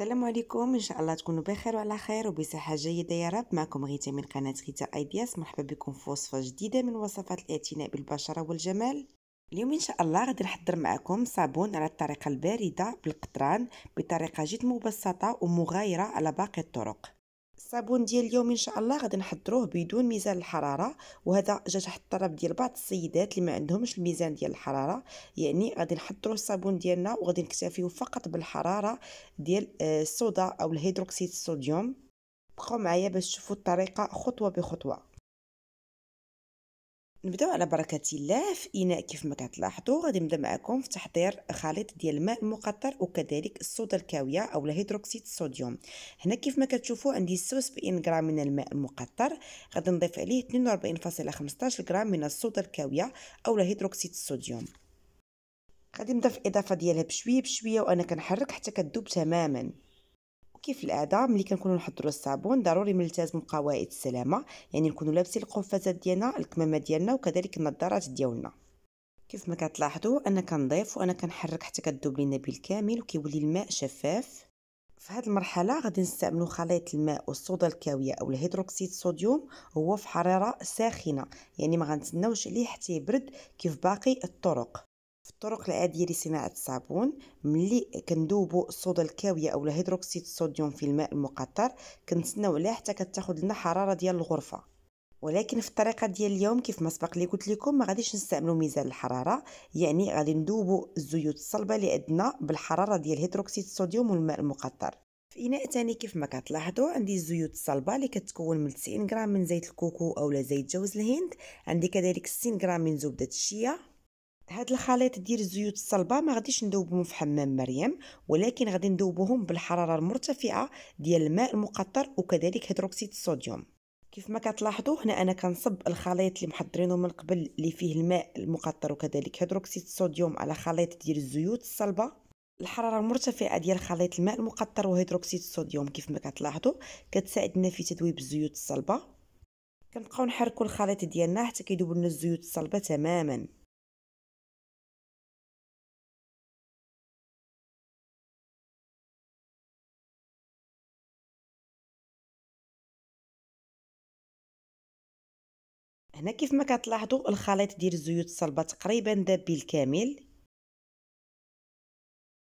السلام عليكم ان شاء الله تكونوا بخير وعلى خير وبصحه جيده يا رب معكم غيتا من قناه غيتا ايدياس مرحبا بكم في وصفه جديده من وصفات الاعتناء بالبشره والجمال اليوم ان شاء الله غادي نحضر معكم صابون على الطريقه البارده بالقطران بطريقه جد مبسطه ومغايره على باقي الطرق الصابون ديال اليوم ان شاء الله غادي نحضروه بدون ميزان الحراره وهذا جا تحت الطلب ديال بعض السيدات اللي ما عندهمش الميزان ديال الحراره يعني غادي نحضروا الصابون ديالنا وغادي نكتفيو فقط بالحراره ديال آه، الصودا او الهيدروكسيد الصوديوم بقاو معايا باش تشوفوا الطريقه خطوه بخطوه نبداو على بركه الله في اناء كيف ما كتلاحظوا غادي نبدا معكم في تحضير خليط ديال الماء المقطر وكذلك الصودا الكاويه او الهيدروكسيد الصوديوم هنا كيف ما كتشوفوا عندي 70 غرام من الماء المقطر غادي نضيف عليه 42.15 غرام من الصودا الكاويه او الهيدروكسيد الصوديوم غادي نضيف الاضافه ديالها بشويه بشويه وانا كنحرك حتى كتذوب تماما وكيف العاده ملي كنكونوا نحضروا الصابون ضروري نلتزموا قواعد السلامه يعني نكونوا لابسين القفازات ديالنا الكمامه ديالنا وكذلك النظارات ديالنا كيف ما كتلاحظوا انا كنضيف وانا كنحرك حتى كذوب لينا بالكامل وكيولي الماء شفاف في هذه المرحله غادي نستعملوا خليط الماء والصودا الكاويه او الهيدروكسيد الصوديوم هو في حراره ساخنه يعني ما غنتناوش ليه حتى يبرد كيف باقي الطرق في الطرق العادية لصناعة الصابون ملي كندوبو الصودا الكاوية أو هيدروكسيد الصوديوم في الماء المقطر كنتسناو عليها حتى كتاخد لنا حرارة ديال الغرفة ولكن في الطريقه ديال اليوم كيف ما سبق لي قلت لكم ما غاديش نستعملوا ميزان الحراره يعني غادي ندوبو الزيوت الصلبه اللي عندنا بالحراره ديال هيدروكسيد الصوديوم والماء المقطر في اناء ثاني كيف ما كتلاحظوا عندي الزيوت الصلبه اللي كتكون من 90 غرام من زيت الكوكو اولا زيت جوز الهند عندي كذلك 60 غرام من زبده الشيا هاد الخليط ديال الزيوت الصلبه ما غاديش ندوبهم في حمام مريم ولكن غادي ندوبهم بالحراره المرتفعه ديال الماء المقطر وكذلك هيدروكسيد الصوديوم كيف ما كتلاحظوا هنا انا كنصب الخليط اللي محضرينه من قبل اللي فيه الماء المقطر وكذلك هيدروكسيد الصوديوم على خليط ديال الزيوت الصلبه الحراره المرتفعه ديال خليط الماء المقطر وهيدروكسيد الصوديوم كيف ما كتلاحظوا كتساعدنا في تذويب الزيوت الصلبه كنبقاو نحركوا الخليط ديالنا حتى كيذوب لنا الزيوت الصلبه تماما هنا كيف ما كتلاحظوا الخليط ديال الزيوت الصلبه تقريبا داب بالكامل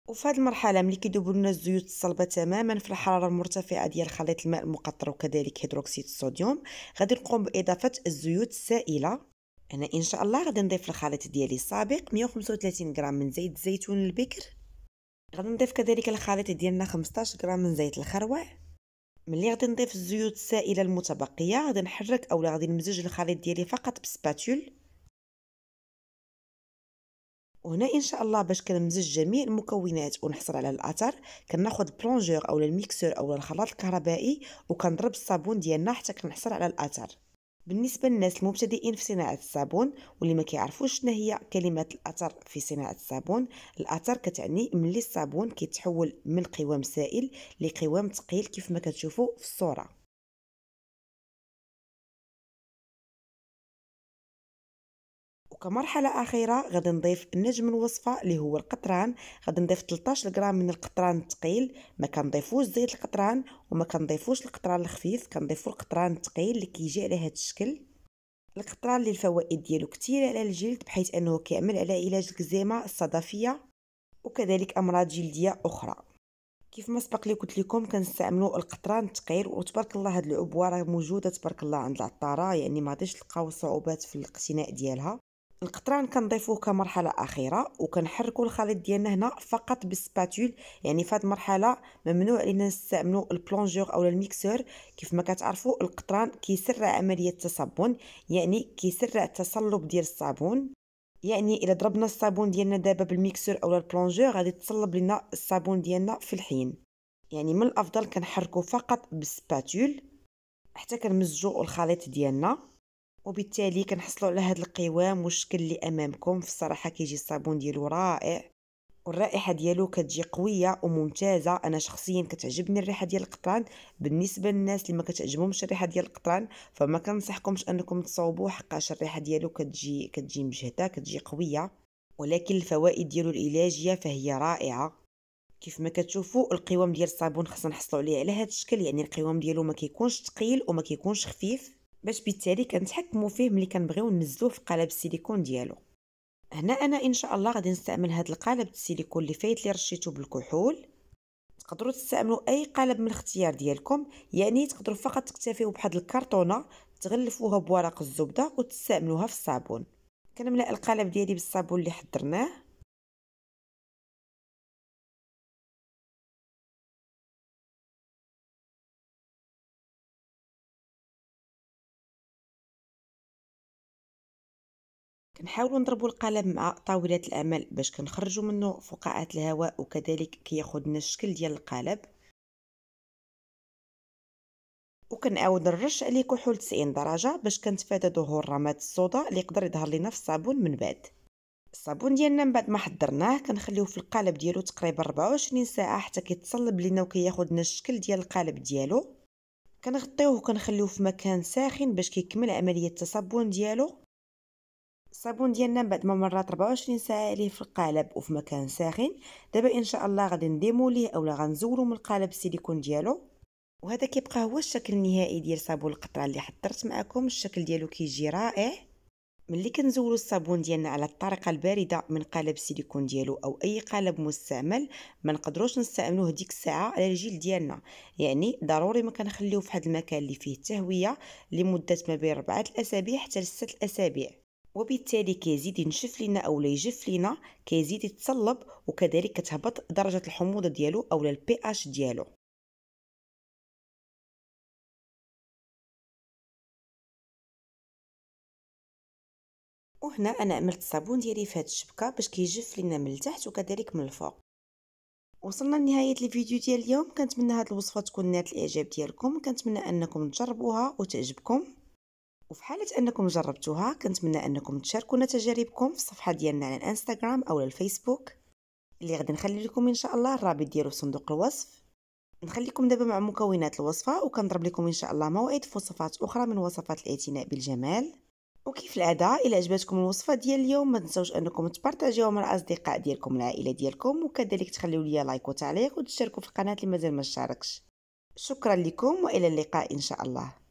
وفي هذه المرحله ملي كيذوبوا لنا الزيوت الصلبه تماما في الحراره المرتفعه ديال خليط الماء المقطر وكذلك هيدروكسيد الصوديوم غادي نقوم باضافه الزيوت السائله هنا ان شاء الله غادي نضيف الخليط ديالي السابق 135 غرام من زيت الزيتون البكر غادي نضيف كذلك الخليط ديالنا 15 غرام من زيت الخروع ملي غادي نضيف الزيوت السائله المتبقيه غادي نحرك اولا غادي نمزج الخليط ديالي فقط بسباتول وهنا ان شاء الله باش كنمزج جميع المكونات ونحصل على الاثر كناخذ بلونجور اولا الميكسور اولا الخلاط الكهربائي وكنضرب الصابون ديالنا حتى كنحصل على الاثر بالنسبه للناس المبتدئين في صناعه الصابون واللي ما كيعرفوش شنو هي كلمه الاثر في صناعه الصابون الاثر كتعني ملي الصابون كيتحول من قوام سائل لقوام ثقيل كيف ما كتشوفوا في الصوره وكمرحلة أخيرة غادي نضيف النجم الوصفة اللي هو القطران غادي نضيف 13 غرام من القطران الثقيل ما كنضيفوش زيت القطران وما كنضيفوش القطران الخفيف كنضيفو القطران الثقيل اللي كيجي على هذا الشكل القطران اللي الفوائد ديالو كثيره على الجلد بحيث انه كيعمل على علاج الكزيمه الصدفيه وكذلك امراض جلديه اخرى كيف ما سبق لي قلت لكم كنستعملوا القطران الثقيل وتبارك الله هاد العبوه راه موجوده تبارك الله عند العطاره يعني ما غاديش تلقاو صعوبات في الاقتناء ديالها القطران كنضيفوه كمرحله اخيره وكنحركوا الخليط ديالنا هنا فقط بالسباتول يعني في هذه المرحله ممنوع لينا نستعملوا البلونجور او الميكسور كيف ما كتعرفوا القطران كيسرع عمليه التصبن يعني كيسرع التصلب ديال الصابون يعني الا ضربنا الصابون ديالنا دابا بالميكسور او البلونجور غادي تصلب لنا الصابون ديالنا في الحين يعني من الافضل كنحركو فقط بالسباتول حتى كنمزجو الخليط ديالنا وبالتالي كنحصلوا على هذا القوام والشكل اللي امامكم في الصراحه كيجي الصابون ديالو رائع والرائحه ديالو كتجي قويه وممتازه انا شخصيا كتعجبني الريحه ديال القطران بالنسبه للناس اللي ما كتعجبهمش الريحه ديال القطران فما كنصحكمش انكم تصاوبوه حقاش الريحه ديالو كتجي كتجي مجهده كتجي قويه ولكن الفوائد ديالو العلاجيه فهي رائعه كيف ما كتشوفوا القوام ديال الصابون خصنا نحصلوا عليه على هذا الشكل يعني القوام ديالو ما كيكونش ثقيل وما كيكونش خفيف باش بالتالي كنتحكموا فيه ملي كنبغيو ننزلوه في قالب السيليكون ديالو هنا انا ان شاء الله غادي نستعمل هذا القالب السيليكون اللي فايت لي رشيته بالكحول تقدروا تستعملوا اي قالب من الاختيار ديالكم يعني تقدروا فقط تكتفيوا بواحد الكرتونه تغلفوها بورق الزبده وتستعملوها في الصابون كنملا القالب ديالي بالصابون اللي حضرناه كنحاولوا نضربوا القلم مع طاولات العمل باش كنخرجوا منه فقاعات الهواء وكذلك كياخذ لنا الشكل ديال القالب وكنعاود نرش عليه كحول 90 درجه باش كنتفادى ظهور رماد الصودا اللي يقدر يظهر لنا في الصابون من بعد الصابون ديالنا من بعد ما حضرناه كنخليوه في القالب ديالو تقريبا 24 ساعه حتى كيتصلب لينا وكياخذ لنا الشكل ديال القالب ديالو كنغطيوه وكنخليوه في مكان ساخن باش كيكمل عمليه التصابون ديالو الصابون ديالنا بعد ما مرات 24 ساعه ليه في القالب وفي مكان ساخن دابا ان شاء الله غادي نديمو ليه اولا غنزولو من القالب السيليكون ديالو وهذا كيبقى هو الشكل النهائي ديال صابون القطره اللي حضرت معكم الشكل ديالو كيجي رائع ملي كنزولو الصابون ديالنا على الطريقه البارده من قالب السيليكون ديالو او اي قالب مستعمل ما نقدروش نستعملوه ديك الساعه على الجلد ديالنا يعني ضروري ما كنخليوه في هذا المكان اللي فيه التهويه لمده ما بين 4 الاسابيع حتى ل 6 الاسابيع وبالتالي كيزيد ينشف لينا او لا يجف لينا كيزيد يتصلب وكذلك كتهبط درجه الحموضه ديالو او البي اش ديالو وهنا انا عملت الصابون ديالي في هذه الشبكه باش كيجف لينا من التحت وكذلك من الفوق وصلنا لنهايه الفيديو ديال اليوم كنتمنى هاد الوصفه تكون نالت الاعجاب ديالكم كنتمنى انكم تجربوها وتعجبكم وفي حالة أنكم جربتوها كنتمنى أنكم تشاركونا تجاربكم في الصفحة ديالنا على الانستغرام أو الفيسبوك اللي غادي نخلي لكم إن شاء الله الرابط ديالو في صندوق الوصف نخليكم دابا مع مكونات الوصفة وكنضرب لكم إن شاء الله موعد في وصفات أخرى من وصفات الاعتناء بالجمال وكيف العادة إلى عجبتكم الوصفة ديال اليوم ما تنسوش أنكم تبارتاجيوها مع الأصدقاء ديالكم العائلة ديالكم وكذلك تخليو لي لايك وتعليق وتشتركوا في القناة اللي مازال ما شاركش شكرا لكم وإلى اللقاء إن شاء الله